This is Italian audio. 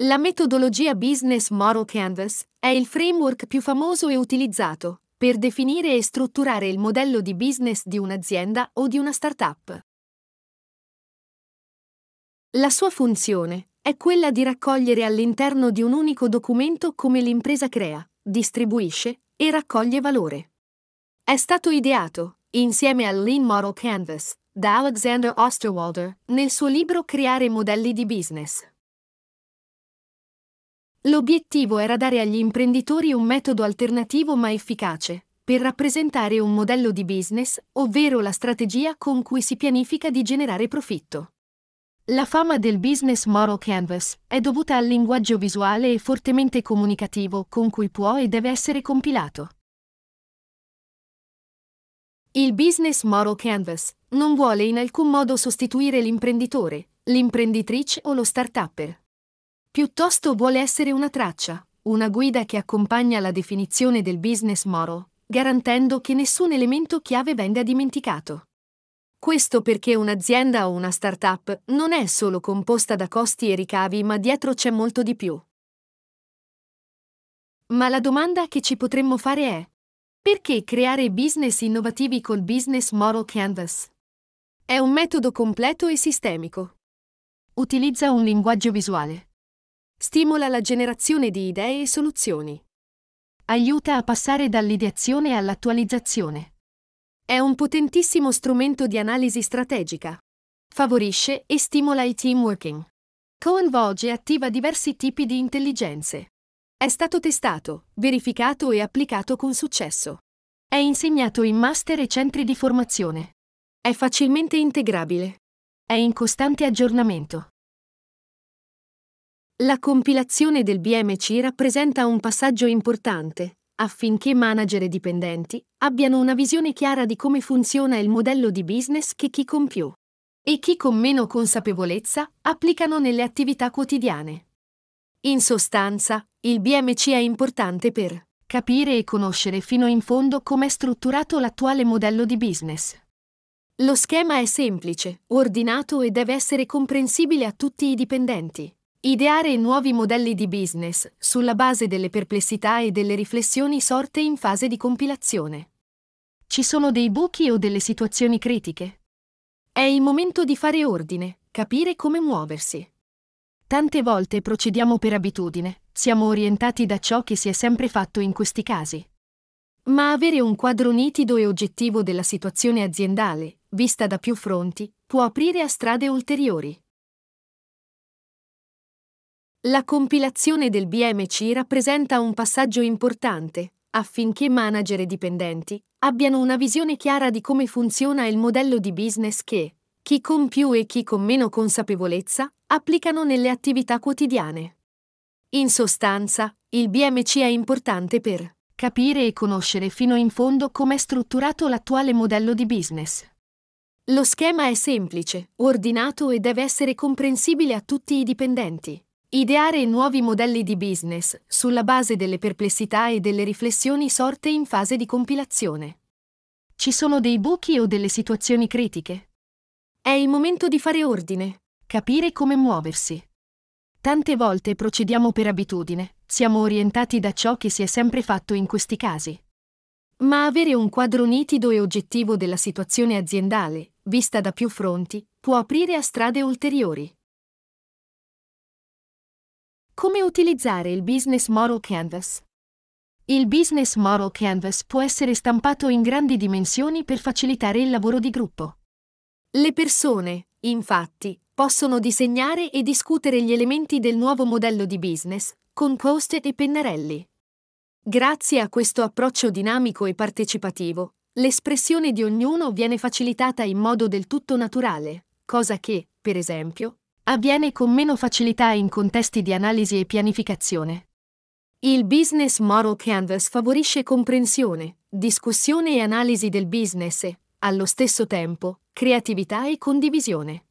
La metodologia Business Model Canvas è il framework più famoso e utilizzato per definire e strutturare il modello di business di un'azienda o di una startup. La sua funzione è quella di raccogliere all'interno di un unico documento come l'impresa crea, distribuisce e raccoglie valore. È stato ideato, insieme al Lean Model Canvas, da Alexander Osterwalder nel suo libro Creare modelli di business. L'obiettivo era dare agli imprenditori un metodo alternativo ma efficace per rappresentare un modello di business, ovvero la strategia con cui si pianifica di generare profitto. La fama del business model canvas è dovuta al linguaggio visuale e fortemente comunicativo con cui può e deve essere compilato. Il business model canvas non vuole in alcun modo sostituire l'imprenditore, l'imprenditrice o lo start-upper. Piuttosto vuole essere una traccia, una guida che accompagna la definizione del business model, garantendo che nessun elemento chiave venga dimenticato. Questo perché un'azienda o una startup non è solo composta da costi e ricavi, ma dietro c'è molto di più. Ma la domanda che ci potremmo fare è, perché creare business innovativi col Business Model Canvas? È un metodo completo e sistemico. Utilizza un linguaggio visuale, Stimola la generazione di idee e soluzioni. Aiuta a passare dall'ideazione all'attualizzazione. È un potentissimo strumento di analisi strategica. Favorisce e stimola il team working. Coinvolge e attiva diversi tipi di intelligenze. È stato testato, verificato e applicato con successo. È insegnato in master e centri di formazione. È facilmente integrabile. È in costante aggiornamento. La compilazione del BMC rappresenta un passaggio importante affinché manager e dipendenti abbiano una visione chiara di come funziona il modello di business che chi con più e chi con meno consapevolezza applicano nelle attività quotidiane. In sostanza, il BMC è importante per capire e conoscere fino in fondo com'è strutturato l'attuale modello di business. Lo schema è semplice, ordinato e deve essere comprensibile a tutti i dipendenti. Ideare nuovi modelli di business sulla base delle perplessità e delle riflessioni sorte in fase di compilazione. Ci sono dei buchi o delle situazioni critiche? È il momento di fare ordine, capire come muoversi. Tante volte procediamo per abitudine, siamo orientati da ciò che si è sempre fatto in questi casi. Ma avere un quadro nitido e oggettivo della situazione aziendale, vista da più fronti, può aprire a strade ulteriori. La compilazione del BMC rappresenta un passaggio importante affinché manager e dipendenti abbiano una visione chiara di come funziona il modello di business che, chi con più e chi con meno consapevolezza, applicano nelle attività quotidiane. In sostanza, il BMC è importante per capire e conoscere fino in fondo com'è strutturato l'attuale modello di business. Lo schema è semplice, ordinato e deve essere comprensibile a tutti i dipendenti. Ideare nuovi modelli di business sulla base delle perplessità e delle riflessioni sorte in fase di compilazione. Ci sono dei buchi o delle situazioni critiche? È il momento di fare ordine, capire come muoversi. Tante volte procediamo per abitudine, siamo orientati da ciò che si è sempre fatto in questi casi. Ma avere un quadro nitido e oggettivo della situazione aziendale, vista da più fronti, può aprire a strade ulteriori. Come utilizzare il Business Model Canvas? Il Business Model Canvas può essere stampato in grandi dimensioni per facilitare il lavoro di gruppo. Le persone, infatti, possono disegnare e discutere gli elementi del nuovo modello di business con post e pennarelli. Grazie a questo approccio dinamico e partecipativo, l'espressione di ognuno viene facilitata in modo del tutto naturale, cosa che, per esempio, avviene con meno facilità in contesti di analisi e pianificazione. Il Business Model Canvas favorisce comprensione, discussione e analisi del business e, allo stesso tempo, creatività e condivisione.